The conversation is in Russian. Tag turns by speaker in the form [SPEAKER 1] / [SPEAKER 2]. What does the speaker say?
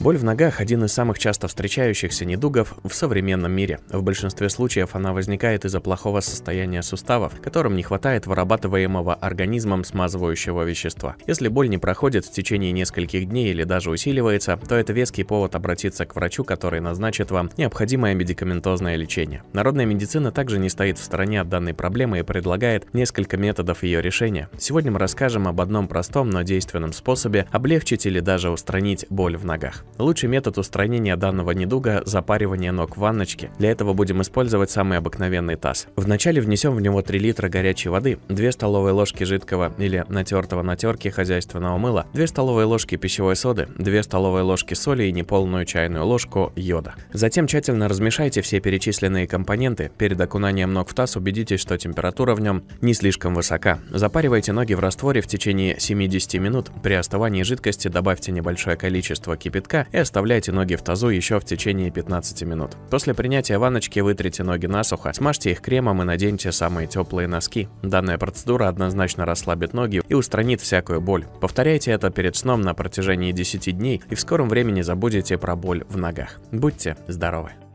[SPEAKER 1] Боль в ногах – один из самых часто встречающихся недугов в современном мире. В большинстве случаев она возникает из-за плохого состояния суставов, которым не хватает вырабатываемого организмом смазывающего вещества. Если боль не проходит в течение нескольких дней или даже усиливается, то это веский повод обратиться к врачу, который назначит вам необходимое медикаментозное лечение. Народная медицина также не стоит в стороне от данной проблемы и предлагает несколько методов ее решения. Сегодня мы расскажем об одном простом, но действенном способе облегчить или даже устранить боль в ногах. Лучший метод устранения данного недуга – запаривание ног в ванночке. Для этого будем использовать самый обыкновенный таз. Вначале внесем в него 3 литра горячей воды, 2 столовые ложки жидкого или натертого на терке хозяйственного мыла, 2 столовые ложки пищевой соды, 2 столовые ложки соли и неполную чайную ложку йода. Затем тщательно размешайте все перечисленные компоненты. Перед окунанием ног в таз убедитесь, что температура в нем не слишком высока. Запаривайте ноги в растворе в течение 70 минут. При остывании жидкости добавьте небольшое количество кипятка и оставляйте ноги в тазу еще в течение 15 минут. После принятия ванночки вытрите ноги насухо, смажьте их кремом и наденьте самые теплые носки. Данная процедура однозначно расслабит ноги и устранит всякую боль. Повторяйте это перед сном на протяжении 10 дней и в скором времени забудете про боль в ногах. Будьте здоровы!